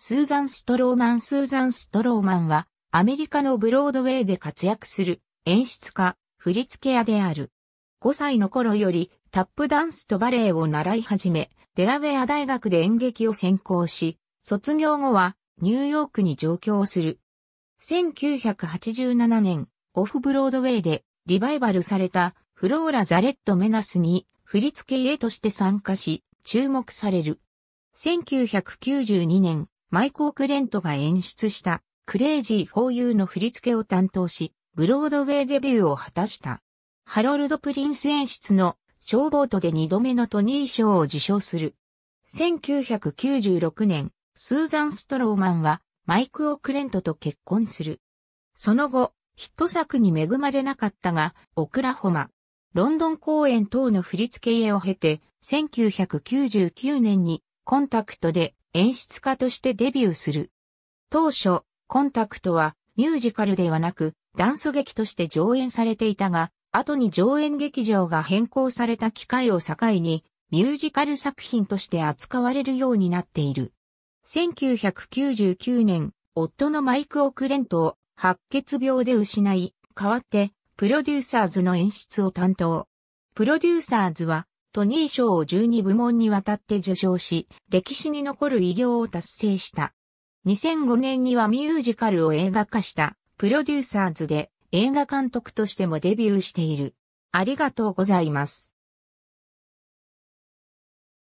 スーザン・ストローマン・スーザン・ストローマンは、アメリカのブロードウェイで活躍する演出家、振付屋である。5歳の頃よりタップダンスとバレエを習い始め、デラウェア大学で演劇を専攻し、卒業後はニューヨークに上京する。1987年、オフブロードウェイでリバイバルされたフローラ・ザレット・メナスに振付家として参加し、注目される。1992年、マイク・オクレントが演出したクレイジー・フォー・ユーの振り付けを担当し、ブロードウェイデビューを果たした。ハロルド・プリンス演出の消防とで2度目のトニー賞を受賞する。1996年、スーザン・ストローマンはマイク・オクレントと結婚する。その後、ヒット作に恵まれなかったが、オクラホマ、ロンドン公演等の振り付け。を経て、1999年にコンタクトで演出家としてデビューする。当初、コンタクトはミュージカルではなくダンス劇として上演されていたが、後に上演劇場が変更された機会を境にミュージカル作品として扱われるようになっている。1999年、夫のマイク・オクレントを白血病で失い、代わってプロデューサーズの演出を担当。プロデューサーズはトニー賞を12部門にわたって受賞し、歴史に残る偉業を達成した。2005年にはミュージカルを映画化した、プロデューサーズで映画監督としてもデビューしている。ありがとうございます。